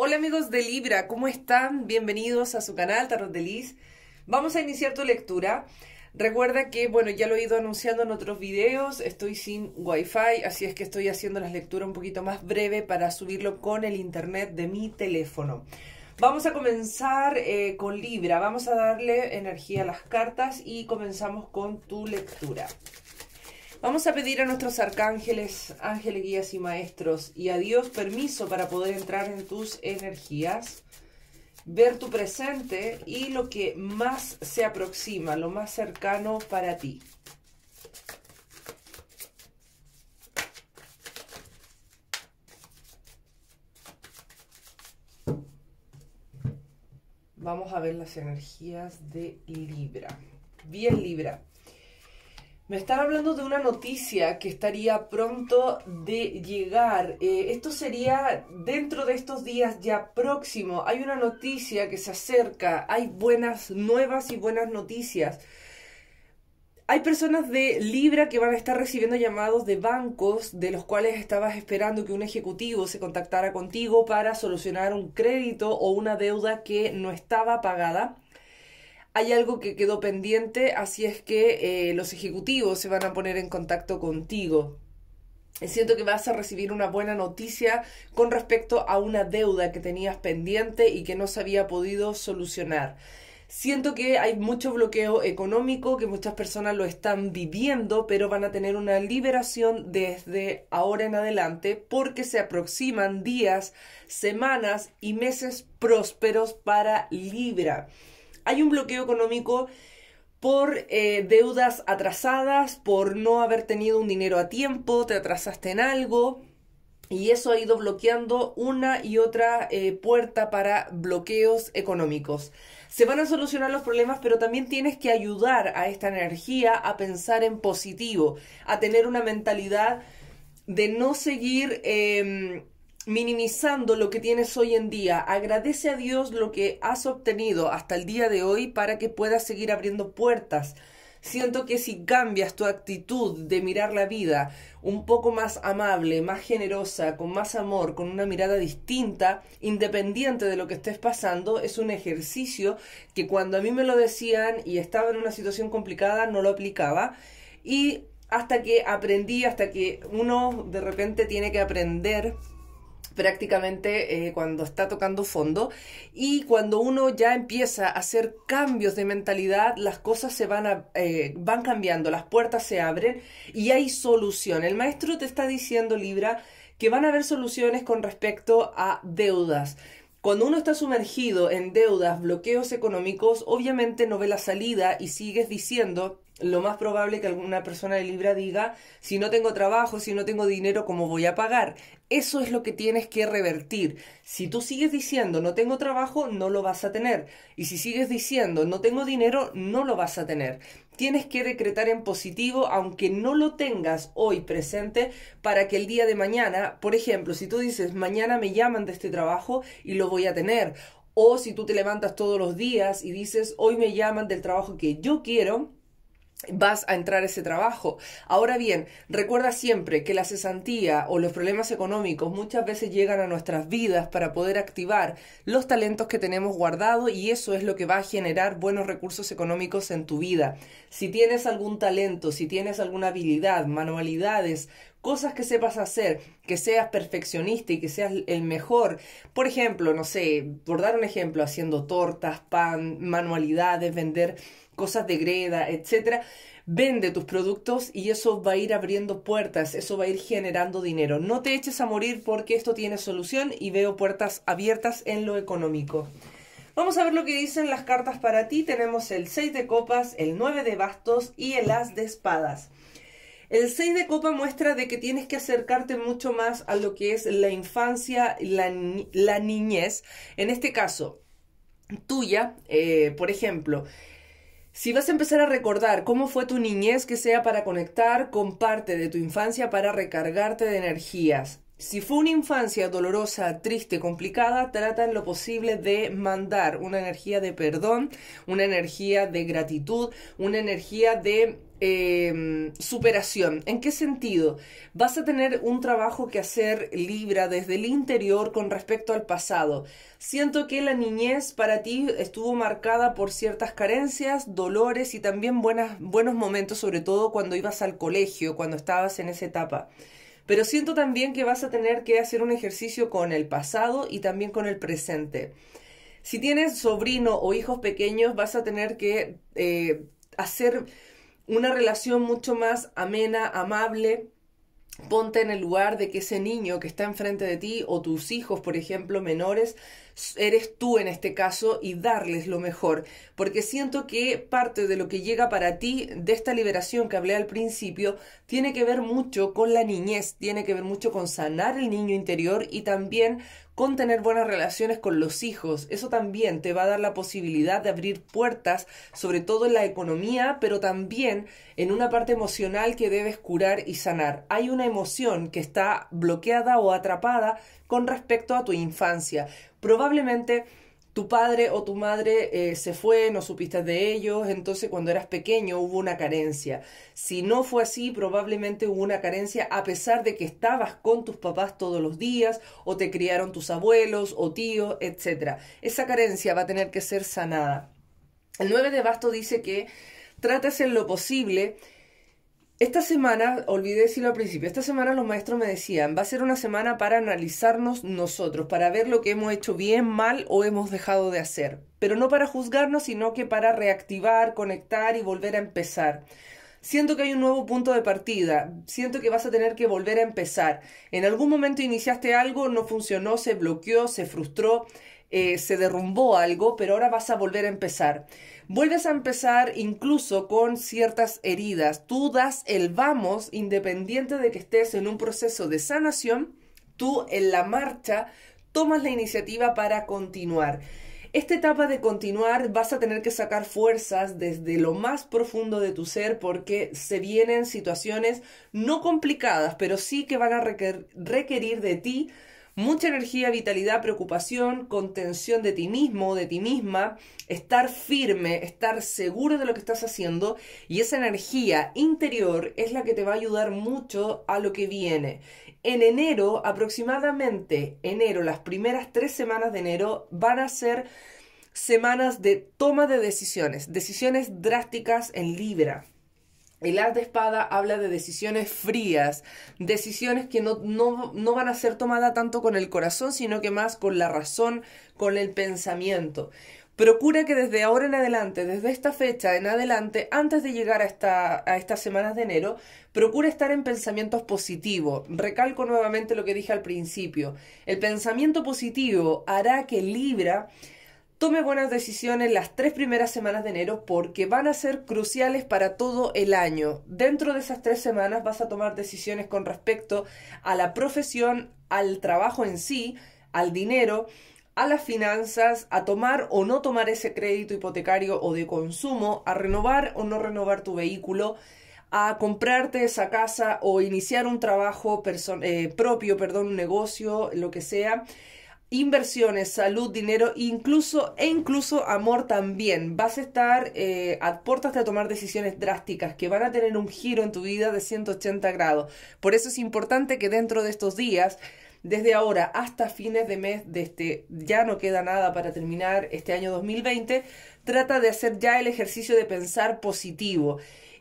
Hola amigos de Libra, ¿cómo están? Bienvenidos a su canal Tarot de Liz. Vamos a iniciar tu lectura. Recuerda que, bueno, ya lo he ido anunciando en otros videos, estoy sin wifi, así es que estoy haciendo las lecturas un poquito más breve para subirlo con el internet de mi teléfono. Vamos a comenzar eh, con Libra, vamos a darle energía a las cartas y comenzamos con tu lectura. Vamos a pedir a nuestros arcángeles, ángeles, guías y maestros y a Dios permiso para poder entrar en tus energías, ver tu presente y lo que más se aproxima, lo más cercano para ti. Vamos a ver las energías de Libra. Bien Libra. Me están hablando de una noticia que estaría pronto de llegar. Eh, esto sería dentro de estos días ya próximo. Hay una noticia que se acerca. Hay buenas nuevas y buenas noticias. Hay personas de Libra que van a estar recibiendo llamados de bancos de los cuales estabas esperando que un ejecutivo se contactara contigo para solucionar un crédito o una deuda que no estaba pagada hay algo que quedó pendiente, así es que eh, los ejecutivos se van a poner en contacto contigo. Siento que vas a recibir una buena noticia con respecto a una deuda que tenías pendiente y que no se había podido solucionar. Siento que hay mucho bloqueo económico, que muchas personas lo están viviendo, pero van a tener una liberación desde ahora en adelante porque se aproximan días, semanas y meses prósperos para Libra hay un bloqueo económico por eh, deudas atrasadas, por no haber tenido un dinero a tiempo, te atrasaste en algo. Y eso ha ido bloqueando una y otra eh, puerta para bloqueos económicos. Se van a solucionar los problemas, pero también tienes que ayudar a esta energía a pensar en positivo, a tener una mentalidad de no seguir... Em, minimizando lo que tienes hoy en día. Agradece a Dios lo que has obtenido hasta el día de hoy para que puedas seguir abriendo puertas. Siento que si cambias tu actitud de mirar la vida un poco más amable, más generosa, con más amor, con una mirada distinta, independiente de lo que estés pasando, es un ejercicio que cuando a mí me lo decían y estaba en una situación complicada no lo aplicaba y hasta que aprendí, hasta que uno de repente tiene que aprender prácticamente eh, cuando está tocando fondo y cuando uno ya empieza a hacer cambios de mentalidad, las cosas se van, a, eh, van cambiando, las puertas se abren y hay solución. El maestro te está diciendo, Libra, que van a haber soluciones con respecto a deudas. Cuando uno está sumergido en deudas, bloqueos económicos, obviamente no ve la salida y sigues diciendo lo más probable que alguna persona de Libra diga, si no tengo trabajo, si no tengo dinero, ¿cómo voy a pagar? Eso es lo que tienes que revertir. Si tú sigues diciendo no tengo trabajo, no lo vas a tener. Y si sigues diciendo no tengo dinero, no lo vas a tener. Tienes que decretar en positivo, aunque no lo tengas hoy presente, para que el día de mañana, por ejemplo, si tú dices mañana me llaman de este trabajo y lo voy a tener. O si tú te levantas todos los días y dices hoy me llaman del trabajo que yo quiero vas a entrar a ese trabajo. Ahora bien, recuerda siempre que la cesantía o los problemas económicos muchas veces llegan a nuestras vidas para poder activar los talentos que tenemos guardados y eso es lo que va a generar buenos recursos económicos en tu vida. Si tienes algún talento, si tienes alguna habilidad, manualidades, cosas que sepas hacer, que seas perfeccionista y que seas el mejor. Por ejemplo, no sé, por dar un ejemplo, haciendo tortas, pan, manualidades, vender cosas de greda, etcétera, vende tus productos y eso va a ir abriendo puertas, eso va a ir generando dinero. No te eches a morir porque esto tiene solución y veo puertas abiertas en lo económico. Vamos a ver lo que dicen las cartas para ti. Tenemos el 6 de copas, el 9 de bastos y el as de espadas. El 6 de copa muestra de que tienes que acercarte mucho más a lo que es la infancia, la, la niñez. En este caso, tuya, eh, por ejemplo, si vas a empezar a recordar cómo fue tu niñez, que sea para conectar con parte de tu infancia para recargarte de energías. Si fue una infancia dolorosa, triste, complicada, trata en lo posible de mandar una energía de perdón, una energía de gratitud, una energía de Em, superación. ¿En qué sentido? Vas a tener un trabajo que hacer Libra desde el interior con respecto al pasado. Siento que la niñez para ti estuvo marcada por ciertas carencias, dolores y también buenos momentos, sobre todo cuando ibas al colegio, cuando estabas en esa etapa. Pero siento también que vas a tener que hacer un ejercicio con el pasado y también con el presente. Si tienes sobrino o hijos pequeños, vas a tener que eh, hacer una relación mucho más amena, amable. Ponte en el lugar de que ese niño que está enfrente de ti o tus hijos, por ejemplo, menores, eres tú en este caso y darles lo mejor. Porque siento que parte de lo que llega para ti de esta liberación que hablé al principio tiene que ver mucho con la niñez, tiene que ver mucho con sanar el niño interior y también con tener buenas relaciones con los hijos. Eso también te va a dar la posibilidad de abrir puertas, sobre todo en la economía, pero también en una parte emocional que debes curar y sanar. Hay una emoción que está bloqueada o atrapada con respecto a tu infancia. Probablemente tu padre o tu madre eh, se fue, no supiste de ellos, entonces cuando eras pequeño hubo una carencia. Si no fue así, probablemente hubo una carencia a pesar de que estabas con tus papás todos los días o te criaron tus abuelos o tíos, etc. Esa carencia va a tener que ser sanada. El 9 de basto dice que tratas en lo posible esta semana, olvidé decirlo al principio, esta semana los maestros me decían, va a ser una semana para analizarnos nosotros, para ver lo que hemos hecho bien, mal o hemos dejado de hacer, pero no para juzgarnos, sino que para reactivar, conectar y volver a empezar. Siento que hay un nuevo punto de partida, siento que vas a tener que volver a empezar. En algún momento iniciaste algo, no funcionó, se bloqueó, se frustró, eh, se derrumbó algo, pero ahora vas a volver a empezar. Vuelves a empezar incluso con ciertas heridas. Tú das el vamos independiente de que estés en un proceso de sanación, tú en la marcha tomas la iniciativa para continuar. Esta etapa de continuar vas a tener que sacar fuerzas desde lo más profundo de tu ser porque se vienen situaciones no complicadas, pero sí que van a requerir de ti Mucha energía, vitalidad, preocupación, contención de ti mismo, de ti misma, estar firme, estar seguro de lo que estás haciendo y esa energía interior es la que te va a ayudar mucho a lo que viene. En enero, aproximadamente enero, las primeras tres semanas de enero van a ser semanas de toma de decisiones, decisiones drásticas en Libra el Arte de espada habla de decisiones frías, decisiones que no, van a ser tomadas tanto con el corazón, sino que más con la razón, con el pensamiento. Procura que desde ahora en adelante, desde esta fecha en adelante, antes de llegar a, esta, a estas semanas de enero, procura estar en pensamientos positivos. Recalco nuevamente lo que dije al principio. El pensamiento positivo hará que Libra tome buenas decisiones las tres primeras semanas de enero porque van a ser cruciales para todo el año. Dentro de esas tres semanas vas a tomar decisiones con respecto a la profesión, al trabajo en sí, al dinero, a las finanzas, a tomar o no tomar ese crédito hipotecario o de consumo, a renovar o no renovar tu vehículo a comprarte esa casa o iniciar un trabajo eh, propio, perdón, un negocio, lo que sea inversiones, salud, dinero, incluso e incluso amor también. Vas a estar eh, a puertas de tomar decisiones drásticas que van a tener un giro en tu vida de 180 grados. Por eso es importante que dentro de estos días, desde ahora hasta fines de mes, de este, ya no queda nada para terminar este año 2020, trata de hacer ya el ejercicio de pensar positivo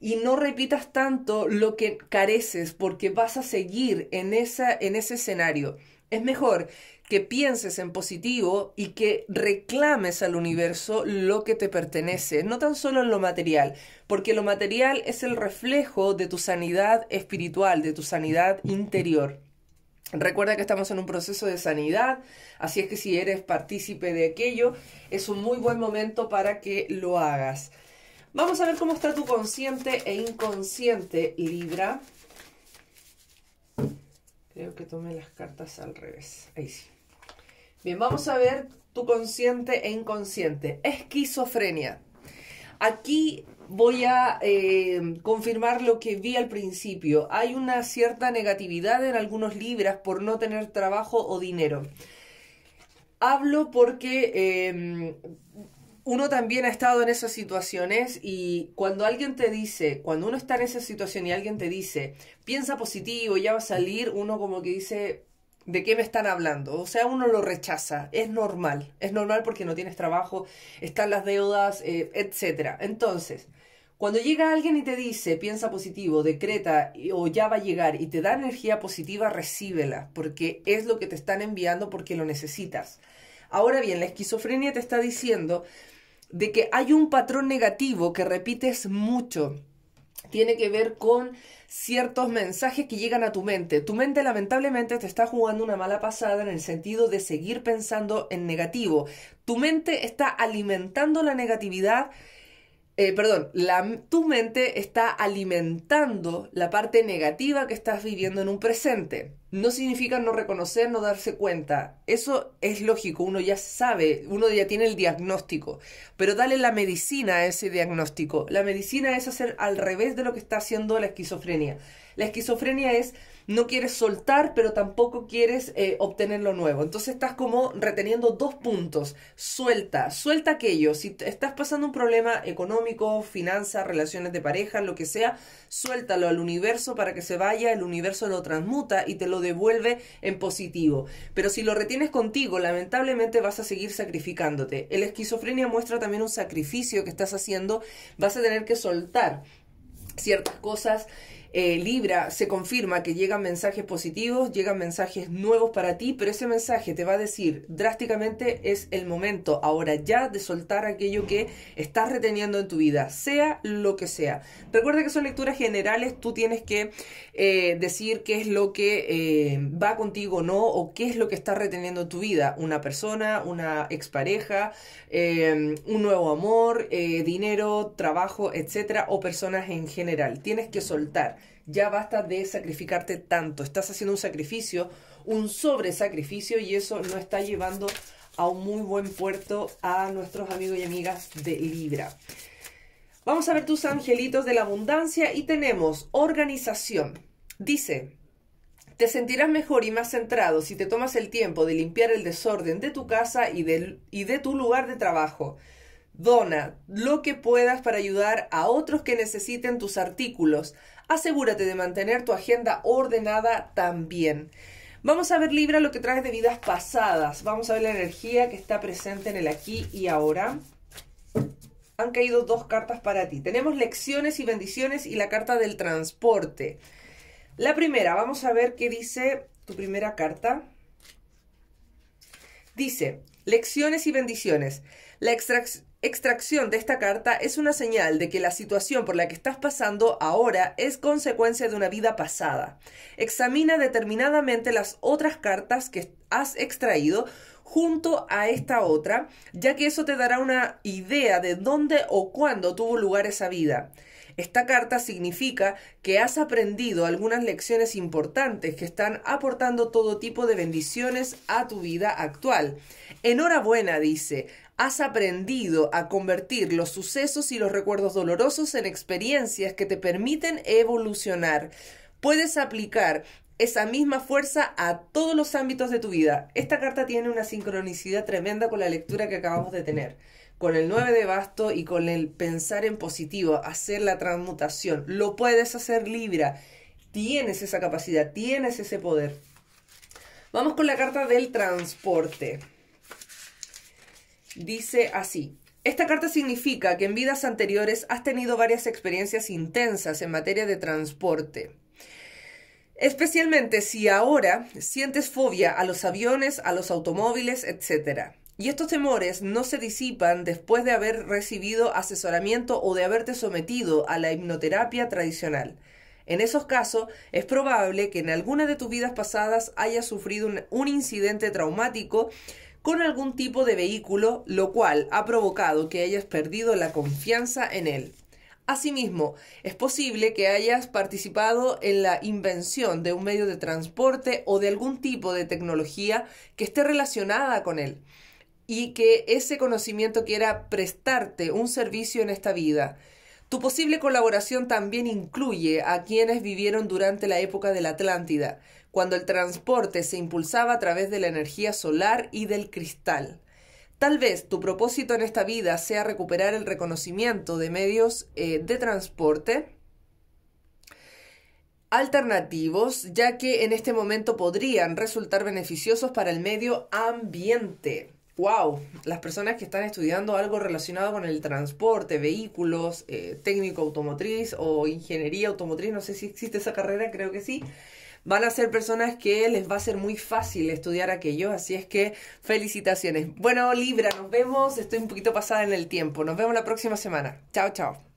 y no repitas tanto lo que careces porque vas a seguir en, esa, en ese escenario. Es mejor que pienses en positivo y que reclames al universo lo que te pertenece, no tan solo en lo material, porque lo material es el reflejo de tu sanidad espiritual, de tu sanidad interior. Recuerda que estamos en un proceso de sanidad, así es que si eres partícipe de aquello, es un muy buen momento para que lo hagas. Vamos a ver cómo está tu consciente e inconsciente, Libra. Creo que tomé las cartas al revés. Ahí sí. Bien, vamos a ver tu consciente e inconsciente. Esquizofrenia. Aquí voy a eh, confirmar lo que vi al principio. Hay una cierta negatividad en algunos libras por no tener trabajo o dinero. Hablo porque em, uno también ha estado en esas situaciones y cuando alguien te dice, cuando uno está en esa situación y alguien te dice, piensa positivo, ya va a salir, uno como que dice, ¿De qué me están hablando? O sea, uno lo rechaza, es normal, es normal porque no tienes trabajo, están las deudas, eh, etcétera. etc. Entonces, cuando llega alguien y te dice, piensa positivo, decreta o ya va a llegar y te da energía positiva, recíbela, porque es lo que te están enviando porque lo necesitas. Ahora bien, la esquizofrenia te está diciendo de que hay un patrón negativo que repites mucho. Tiene que ver con ciertos mensajes que llegan a tu mente. Tu mente lamentablemente te está jugando una mala pasada en el sentido de seguir pensando en negativo. Tu mente está alimentando la negatividad eh, perdón, tu mente está alimentando la parte negativa que estás viviendo en un presente. No significa no reconocer, no darse cuenta. Eso es lógico, uno ya sabe, uno ya tiene el diagnóstico. Pero dale la medicina a ese diagnóstico. La medicina es hacer al revés de lo que está haciendo la esquizofrenia. La esquizofrenia es no quieres soltar, pero tampoco quieres eh, obtener lo nuevo. Entonces estás como reteniendo dos puntos. Suelta, suelta aquello. Si estás pasando un problema económico, finanzas, relaciones de pareja, lo que sea, suéltalo al universo para que se vaya, el universo lo transmuta y te lo devuelve en positivo. Pero si lo retienes contigo, lamentablemente vas a seguir sacrificándote. El esquizofrenia muestra también un sacrificio que estás haciendo, vas a tener que soltar ciertas cosas eh, Libra, se confirma que llegan mensajes positivos, llegan mensajes nuevos para ti, pero ese mensaje te va a decir drásticamente es el momento ahora ya de soltar aquello que estás reteniendo en tu vida, sea lo que sea. Recuerda que son lecturas generales, tú tienes que eh, decir qué es lo que eh, va contigo o no, o qué es lo que está reteniendo en tu vida, una persona, una expareja, un nuevo amor, dinero, trabajo, etcétera, o personas en general. Tienes que soltar ya basta de sacrificarte tanto, estás haciendo un sacrificio, un sobresacrificio y eso no está llevando a un muy buen puerto a nuestros amigos y amigas de Libra. Vamos a ver tus angelitos de la abundancia y tenemos organización. Dice, te sentirás mejor y más centrado si te tomas el tiempo de limpiar el desorden de tu casa y de, y de tu lugar de trabajo. Dona lo que puedas para ayudar a otros que necesiten tus artículos, asegúrate de mantener tu agenda ordenada también. Vamos a ver Libra lo que traes de vidas pasadas. Vamos a ver la energía que está presente en el aquí y ahora. Han caído dos cartas para ti. Tenemos lecciones y bendiciones y la carta del transporte. La primera, vamos a ver qué dice tu primera carta. Dice, lecciones y bendiciones. La, extracción extracción de esta carta es una señal de que la situación por la que estás pasando ahora es consecuencia de una vida pasada. Examina determinadamente las otras cartas que has extraído junto a esta otra, ya que eso te dará una idea de dónde o cuándo tuvo lugar esa vida. Esta carta significa que has aprendido algunas lecciones importantes que están aportando todo tipo de bendiciones a tu vida actual. Enhorabuena, dice, has aprendido a convertir los sucesos y los recuerdos dolorosos en experiencias que te permiten evolucionar. Puedes aplicar esa misma fuerza a todos los ámbitos de tu vida. Esta carta tiene una sincronicidad tremenda con la lectura que acabamos de tener, con el 9 de basto y con el pensar en positivo, hacer la transmutación. Lo puedes hacer Libra. Tienes esa capacidad, tienes ese poder. Vamos con la carta del transporte dice así. Esta carta significa que en vidas anteriores has tenido varias experiencias intensas en materia de transporte. Especialmente si ahora sientes fobia a los aviones, a los automóviles, etc. Y estos temores no se disipan después de haber recibido asesoramiento o de haberte sometido a la hipnoterapia tradicional. En esos casos, es probable que en alguna de tus vidas pasadas hayas sufrido un, un incidente traumático con algún tipo de vehículo, lo cual ha provocado que hayas perdido la confianza en él. Asimismo, es posible que hayas participado en la invención de un medio de transporte o de algún tipo de tecnología que esté relacionada con él y que ese conocimiento quiera prestarte un servicio en esta vida. Tu posible colaboración también incluye a quienes vivieron durante la época de la Atlántida, cuando el transporte se impulsaba a través de la energía solar y del cristal. Tal vez tu propósito en esta vida sea recuperar el reconocimiento de medios eh, de transporte alternativos, ya que en este momento podrían resultar beneficiosos para el medio ambiente. ¡Wow! Las personas que están estudiando algo relacionado con el transporte, vehículos, eh, técnico automotriz o ingeniería automotriz, no sé si existe esa carrera, creo que sí van a ser personas que les va a ser muy fácil estudiar aquello, así es que felicitaciones. Bueno, Libra, nos vemos, estoy un poquito pasada en el tiempo, nos vemos la próxima semana. Chao, chao.